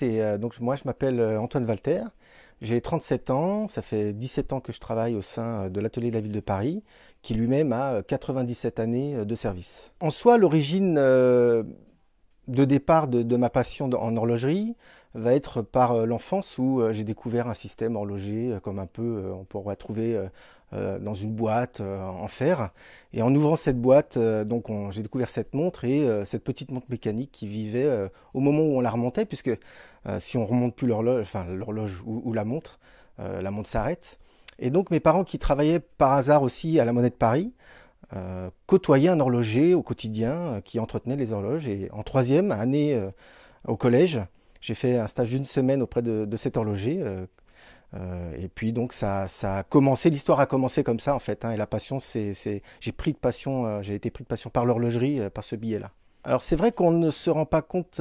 Et euh, donc, moi, je m'appelle euh, Antoine Walter. J'ai 37 ans. Ça fait 17 ans que je travaille au sein euh, de l'atelier de la ville de Paris, qui lui-même a 97 années de service. En soi, l'origine de départ de, ma passion en horlogerie, va être par euh, l'enfance où euh, j'ai découvert un système horloger euh, comme un peu on pourrait trouver dans une boîte en fer. Et en ouvrant cette boîte, donc j'ai découvert cette montre et cette petite montre mécanique qui vivait au moment où on la remontait, puisque si on remonte plus l'horloge, enfin l'horloge ou, la montre, la montre s'arrête. Et donc mes parents qui travaillaient par hasard aussi à la Monnaie de Paris, côtoyaient un horloger au quotidien qui entretenait les horloges. Et en troisième année au collège, j'ai fait un stage d'une semaine auprès de, cet horloger. Euh, euh, et puis donc ça, ça a commencé, l'histoire a commencé comme ça en fait. Hein, et la passion, c'est, j'ai pris de passion, euh, j'ai été pris de passion par l'horlogerie, par ce billet-là. Alors c'est vrai qu'on ne se rend pas compte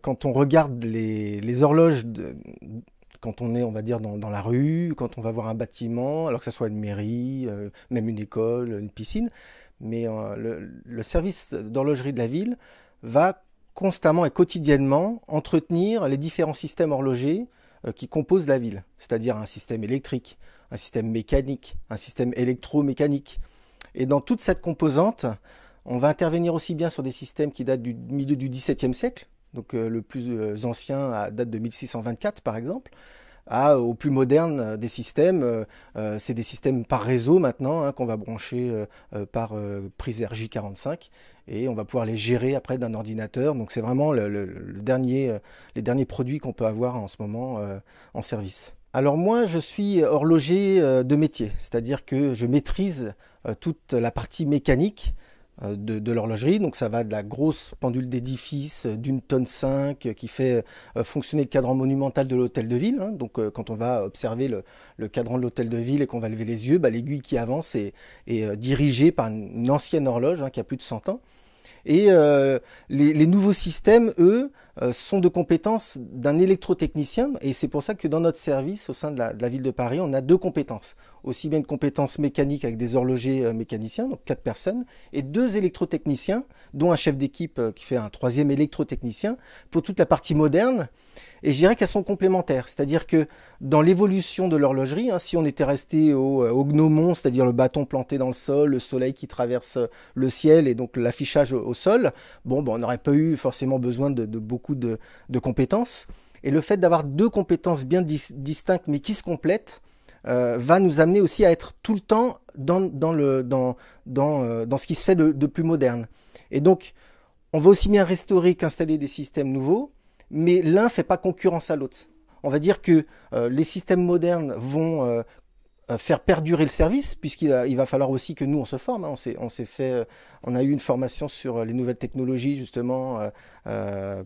quand on regarde les, horloges, de, quand on est, on va dire, dans, la rue, quand on va voir un bâtiment, alors que ce soit une mairie, même une école, une piscine, mais le, le, service d'horlogerie de la ville va constamment et quotidiennement entretenir les différents systèmes horlogers euh, qui composent la ville, c'est-à-dire un système électrique, un système mécanique, un système électromécanique. Et dans toute cette composante, on va intervenir aussi bien sur des systèmes qui datent du milieu du XVIIe siècle, donc euh, le plus euh, ancien date de 1624 par exemple, à, euh, aux plus moderne euh, des systèmes. Euh, c'est des systèmes par réseau maintenant hein, qu'on va brancher par prise RJ45 et on va pouvoir les gérer après d'un ordinateur. Donc c'est vraiment dernier, les derniers produits qu'on peut avoir en ce moment en service. Alors moi, je suis horloger de métier, c'est-à-dire que je maîtrise toute la partie mécanique euh, de, l'horlogerie. Donc ça va de la grosse pendule d'édifice euh, d'une tonne 5 euh, qui fait fonctionner le cadran monumental de l'hôtel de ville. Hein. Donc quand on va observer le, cadran de l'hôtel de ville et qu'on va lever les yeux, bah, l'aiguille qui avance est, dirigée par une, ancienne horloge hein, qui a plus de 100 ans. Et les, nouveaux systèmes, eux, euh, sont de compétences d'un électrotechnicien et c'est pour ça que dans notre service au sein de la, ville de Paris, on a deux compétences. Aussi bien une compétence mécanique avec des horlogers euh, mécaniciens, donc quatre personnes, et deux électrotechniciens, dont un chef d'équipe euh, qui fait un troisième électrotechnicien pour toute la partie moderne. Et je dirais qu'elles sont complémentaires, c'est-à-dire que dans l'évolution de l'horlogerie, hein, si on était resté au, gnomon, c'est-à-dire le bâton planté dans le sol, le soleil qui traverse le ciel et donc l'affichage au, sol, bon, ben, on n'aurait pas eu forcément besoin de beaucoup de, compétences. Et le fait d'avoir deux compétences bien distinctes mais qui se complètent euh, va nous amener aussi à être tout le temps dans, dans, le, dans, dans, euh, dans ce qui se fait de, plus moderne. Et donc, on va aussi bien restaurer qu'installer des systèmes nouveaux, mais l'un ne fait pas concurrence à l'autre. On va dire que euh, les systèmes modernes vont euh, faire perdurer le service, puisqu'il va falloir aussi que nous, on se forme. Hein. On, s'est, fait, euh, on a eu une formation sur euh, les nouvelles technologies, justement,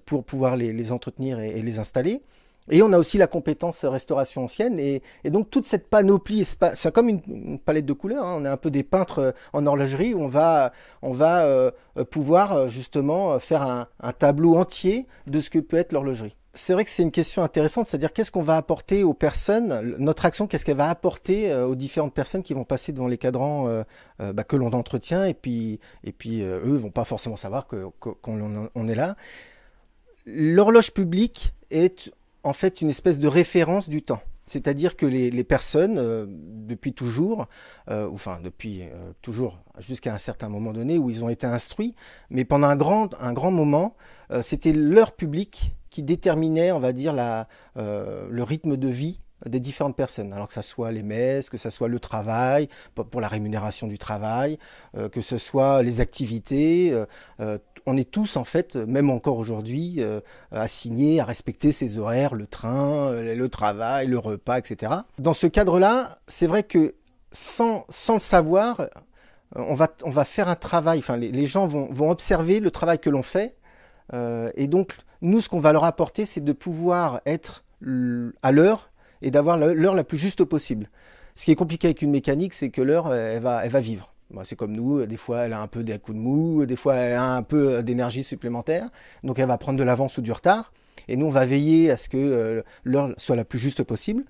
pour pouvoir les, entretenir et, les installer. Et on a aussi la compétence restauration ancienne. Et, donc, toute cette panoplie, c'est comme une, palette de couleurs. Hein. On est un peu des peintres en horlogerie. on va, on va pouvoir, justement, faire un tableau entier de ce que peut être l'horlogerie c'est vrai que c'est une question intéressante, c'est-à-dire qu'est-ce qu'on va apporter aux personnes, notre action, qu'est-ce qu'elle va apporter euh, aux différentes personnes qui vont passer devant les cadrans euh, euh, bah, que l'on entretient, et puis, et puis eux ne vont pas forcément savoir qu'on que, est là. L'horloge publique est en fait une espèce de référence du temps. C'est-à-dire que les, personnes, depuis toujours, enfin depuis toujours jusqu'à un certain moment donné où ils ont été instruits, mais pendant un grand, un grand moment, c'était leur public qui déterminait, on va dire, la, euh, le rythme de vie des différentes personnes, alors que ce soit les messes, que ce soit le travail, pour la rémunération du travail, euh, que ce soit les activités. Euh, on est tous, en fait, même encore aujourd'hui, assignés à respecter ces horaires, le train, le travail, le repas, etc. Dans ce cadre-là, c'est vrai que sans, sans le savoir, on va, on va faire un travail, enfin, les, gens vont, vont observer le travail que l'on fait, et donc nous, ce qu'on va leur apporter, c'est de pouvoir être à l'heure et d'avoir l'heure la plus juste possible. Ce qui est compliqué avec une mécanique, c'est que l'heure, elle va, elle va vivre. c'est comme nous, des fois elle a un peu des coups de mou, des fois elle a un peu euh, d'énergie supplémentaire, donc elle va prendre de l'avance ou du retard. Et nous, on va veiller à ce que euh, l'heure soit la plus juste possible.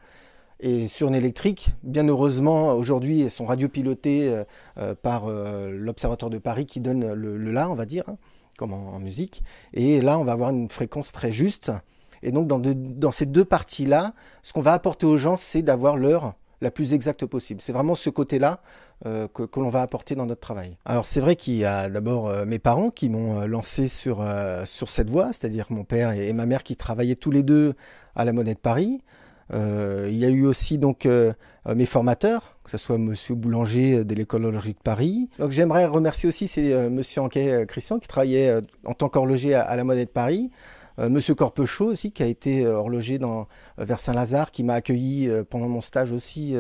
Et sur une électrique, bien heureusement, aujourd'hui, elles sont radiopilotées euh, par l'Observatoire de Paris qui donne le, le là, on va dire. Hein comme en, musique. Et là, on va avoir une fréquence très juste. Et donc, dans, dans ces deux parties-là, ce qu'on va apporter aux gens, c'est d'avoir l'heure la plus exacte possible. C'est vraiment ce côté-là euh, que, l'on va apporter dans notre travail. Alors c'est vrai qu'il y a d'abord euh, mes parents qui m'ont euh, lancé sur, sur cette voie, c'est-à-dire mon père et, ma mère qui travaillaient tous les deux à la Monnaie de Paris. il y a eu aussi donc mes formateurs que ce soit Monsieur Boulanger euh, de l'école de Paris. Donc j'aimerais remercier aussi M. Euh, Monsieur Anquet euh, Christian qui travaillait en tant qu'horloger à, la Monnaie de Paris. Monsieur Corpechaud aussi qui a été horloger dans, vers Saint-Lazare, qui m'a accueilli pendant mon stage aussi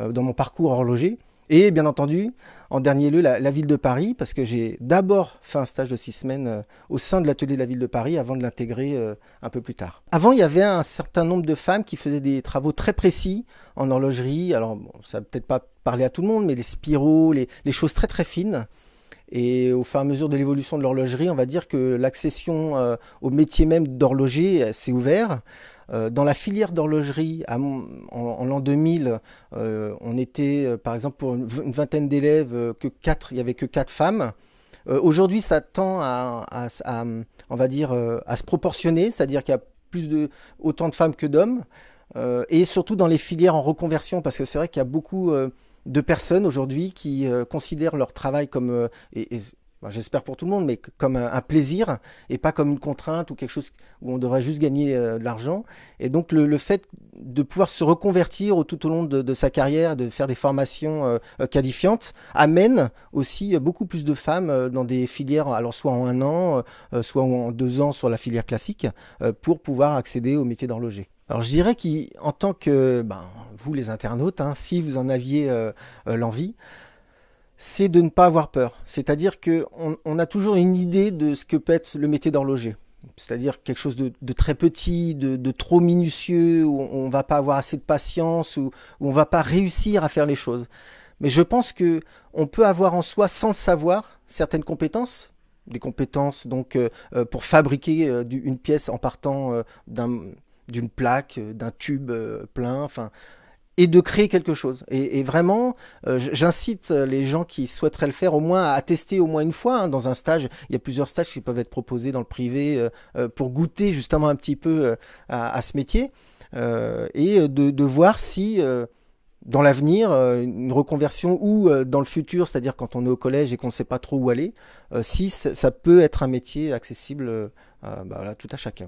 dans mon parcours horloger. Et bien entendu, en dernier lieu, la, ville de Paris, parce que j'ai d'abord fait un stage de six semaines euh, au sein de l'atelier de la ville de Paris avant de l'intégrer euh, un peu plus tard. Avant, il y avait un certain nombre de femmes qui faisaient des travaux très précis en horlogerie. Alors, ça peut-être pas parler à tout le monde, mais les spiraux, les choses très très fines. Et au fur et à mesure de l'évolution de l'horlogerie, on va dire que l'accession euh, au métier même d'horloger euh, s'est ouvert. Euh, dans la filière d'horlogerie, en, l'an 2000, on était, par exemple, pour une vingtaine d'élèves, que quatre, il n'y avait que quatre femmes. Aujourd'hui, ça tend à, à, on va dire, à se proportionner, c'est-à-dire qu'il y a plus de, autant de femmes que d'hommes. et surtout dans les filières en reconversion, parce que c'est vrai qu'il y a beaucoup de personnes aujourd'hui qui euh, considèrent leur travail comme, euh, et, j'espère pour tout le monde, mais comme un, plaisir et pas comme une contrainte ou quelque chose où on devrait juste gagner euh, de l'argent. Et donc le, fait de pouvoir se reconvertir tout au long de, de, sa carrière, de faire des formations qualifiantes, amène aussi beaucoup plus de femmes dans des filières, alors soit en un an, soit en deux ans sur la filière classique, pour pouvoir accéder au métier d'horloger. Alors je dirais qu'en tant que ben, vous les internautes, hein, si vous en aviez euh, euh, l'envie, c'est de ne pas avoir peur. C'est-à-dire qu'on a toujours une idée de ce que peut être le métier d'horloger. C'est-à-dire quelque chose de, très petit, de, trop minutieux, où on ne va pas avoir assez de patience, où, on ne va pas réussir à faire les choses. Mais je pense que on peut avoir en soi, sans le savoir, certaines compétences, des compétences donc euh, pour fabriquer une pièce en partant d'un d'une plaque, euh, d'un tube euh, plein, enfin, et de créer quelque chose. Et, vraiment, euh, j'incite les gens qui souhaiteraient le faire au moins à tester au moins une fois hein. dans un stage. Il y a plusieurs stages qui peuvent être proposés dans le privé pour goûter justement un petit peu à, ce métier et de, voir si dans l'avenir, une reconversion ou dans le futur, c'est-à-dire quand on est au collège et qu'on ne sait pas trop où aller, si ça peut être un métier accessible bah, tout à chacun.